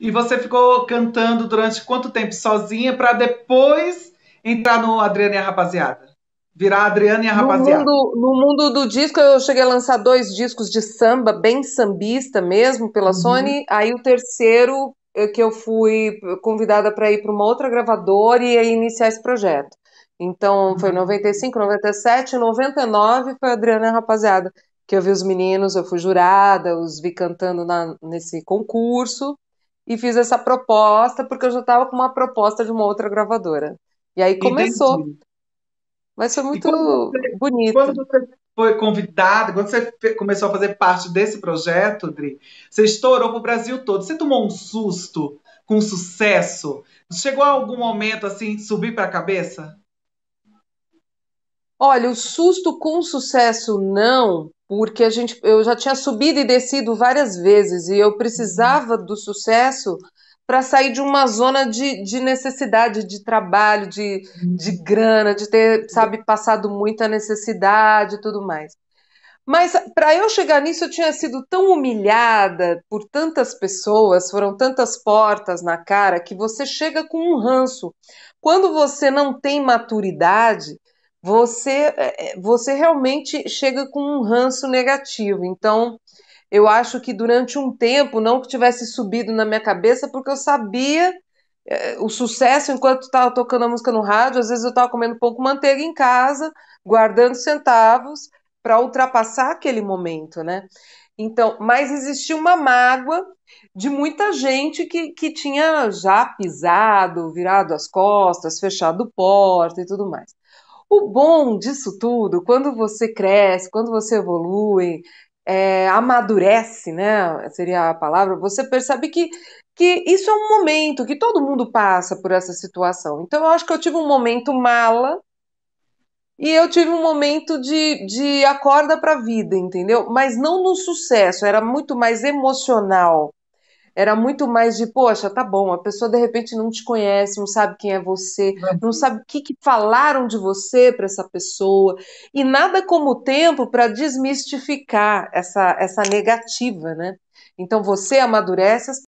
E você ficou cantando durante quanto tempo sozinha para depois entrar no Adriana e a Rapaziada? Virar Adriana e a Rapaziada. No mundo, no mundo, do disco, eu cheguei a lançar dois discos de samba, bem sambista mesmo, pela uhum. Sony. Aí o terceiro, é que eu fui convidada para ir para uma outra gravadora e iniciar esse projeto. Então foi 95, 97, 99 foi a Adriana Rapaziada, que eu vi os meninos, eu fui jurada, os vi cantando na, nesse concurso e fiz essa proposta, porque eu já estava com uma proposta de uma outra gravadora. E aí começou. Entendi. Mas foi muito quando você, bonito. Quando você foi convidada, quando você começou a fazer parte desse projeto, Dri, você estourou para o Brasil todo. Você tomou um susto com sucesso? Chegou a algum momento assim, subir para a cabeça? Olha, o susto com sucesso não, porque a gente, eu já tinha subido e descido várias vezes e eu precisava do sucesso para sair de uma zona de, de necessidade, de trabalho, de, de uhum. grana, de ter, sabe, passado muita necessidade e tudo mais. Mas para eu chegar nisso, eu tinha sido tão humilhada por tantas pessoas, foram tantas portas na cara, que você chega com um ranço. Quando você não tem maturidade, você, é, é, você realmente chega com um ranço negativo. Então, eu acho que durante um tempo, não que tivesse subido na minha cabeça, porque eu sabia é, o sucesso enquanto estava tocando a música no rádio, às vezes eu estava comendo pão com manteiga em casa, guardando centavos para ultrapassar aquele momento, né? Então, mas existia uma mágoa de muita gente que, que tinha já pisado, virado as costas, fechado porta e tudo mais. O bom disso tudo, quando você cresce, quando você evolui, é, amadurece, né? Seria a palavra, você percebe que, que isso é um momento, que todo mundo passa por essa situação. Então, eu acho que eu tive um momento mala e eu tive um momento de, de acorda para a vida, entendeu? Mas não no sucesso, era muito mais emocional era muito mais de, poxa, tá bom, a pessoa de repente não te conhece, não sabe quem é você, uhum. não sabe o que, que falaram de você para essa pessoa, e nada como o tempo para desmistificar essa, essa negativa, né? Então você amadurece, as